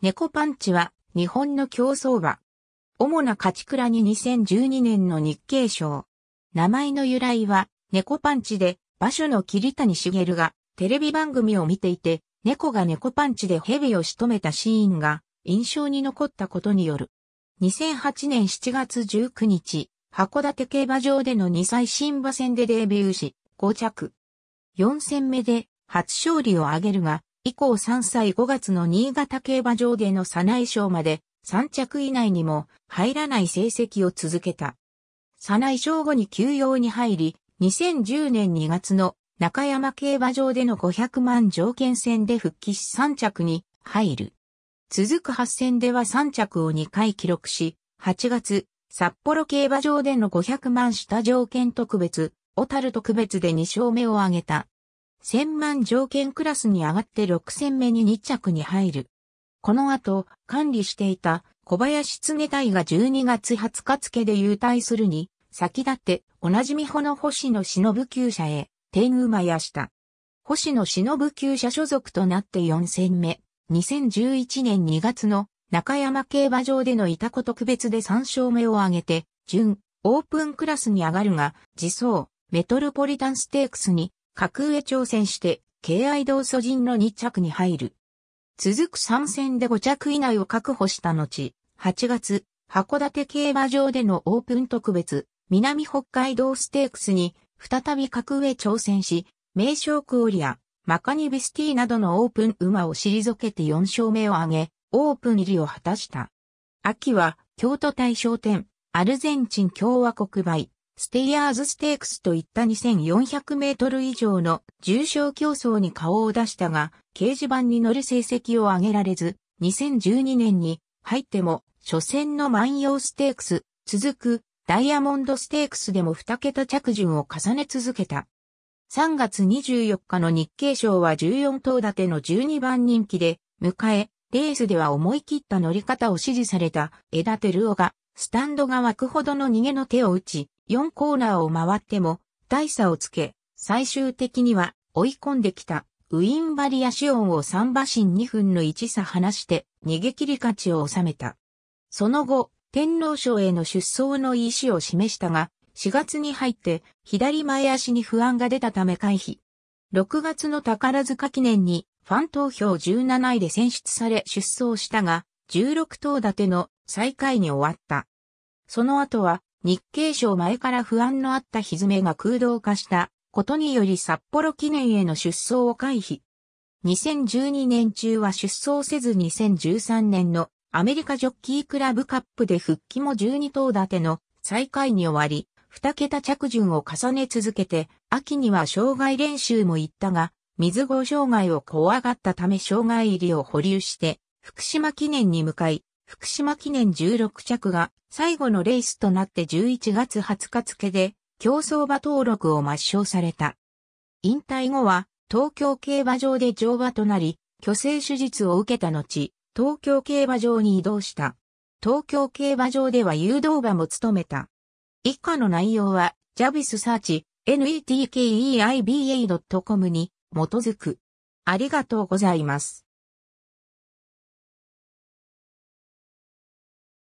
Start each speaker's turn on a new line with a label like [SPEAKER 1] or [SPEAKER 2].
[SPEAKER 1] 猫パンチは日本の競争馬。主な勝ち倉に2012年の日経賞。名前の由来は猫パンチで馬主の桐谷茂がテレビ番組を見ていて猫が猫パンチで蛇を仕留めたシーンが印象に残ったことによる。2008年7月19日、函館競馬場での2歳新馬戦でデビューし、5着。4戦目で初勝利を挙げるが、以降3歳5月の新潟競馬場でのサナ賞まで3着以内にも入らない成績を続けた。サナエ賞後に休養に入り、2010年2月の中山競馬場での500万条件戦で復帰し3着に入る。続く8戦では3着を2回記録し、8月、札幌競馬場での500万下条件特別、小樽特別で2勝目を挙げた。1000万条件クラスに上がって6戦目に2着に入る。この後、管理していた小林常隊が12月20日付で優退するに、先立っておなじみほの星野忍厩舎へ天馬やした。星野忍厩舎所属となって4戦目、2011年2月の中山競馬場でのいた子特別で3勝目を挙げて、準、オープンクラスに上がるが、自走、メトロポリタンステークスに格上挑戦して、敬愛道祖人の2着に入る。続く3戦で5着以内を確保した後、8月、函館競馬場でのオープン特別、南北海道ステークスに、再び格上挑戦し、名称クオリア、マカニビスティなどのオープン馬を退けて4勝目を挙げ、オープン入りを果たした。秋は、京都大商店、アルゼンチン共和国売、ステイヤーズステークスといった2400メートル以上の重賞競争に顔を出したが、掲示板に乗る成績を上げられず、2012年に入っても、初戦の万葉ステークス、続くダイヤモンドステークスでも2桁着順を重ね続けた。3月24日の日経賞は14頭立ての12番人気で、迎え、レースでは思い切った乗り方を指示された、枝ルオが、スタンドが湧くほどの逃げの手を打ち、4コーナーを回っても大差をつけ、最終的には追い込んできたウィンバリアシオンを3馬身2分の1差離して逃げ切り勝ちを収めた。その後、天皇賞への出走の意思を示したが、4月に入って左前足に不安が出たため回避。6月の宝塚記念にファン投票17位で選出され出走したが、16頭立ての最下位に終わった。その後は日経賞前から不安のあっためが空洞化したことにより札幌記念への出走を回避。2012年中は出走せず2013年のアメリカジョッキークラブカップで復帰も12頭立ての再開に終わり、2桁着順を重ね続けて、秋には障害練習も行ったが、水郷障害を怖がったため障害入りを保留して、福島記念に向かい、福島記念16着が最後のレースとなって11月20日付で競走馬登録を抹消された。引退後は東京競馬場で乗馬となり、虚勢手術を受けた後、東京競馬場に移動した。東京競馬場では誘導馬も務めた。以下の内容は、ジャビスサーチ、netkeiba.com に基づく。ありがとうございます。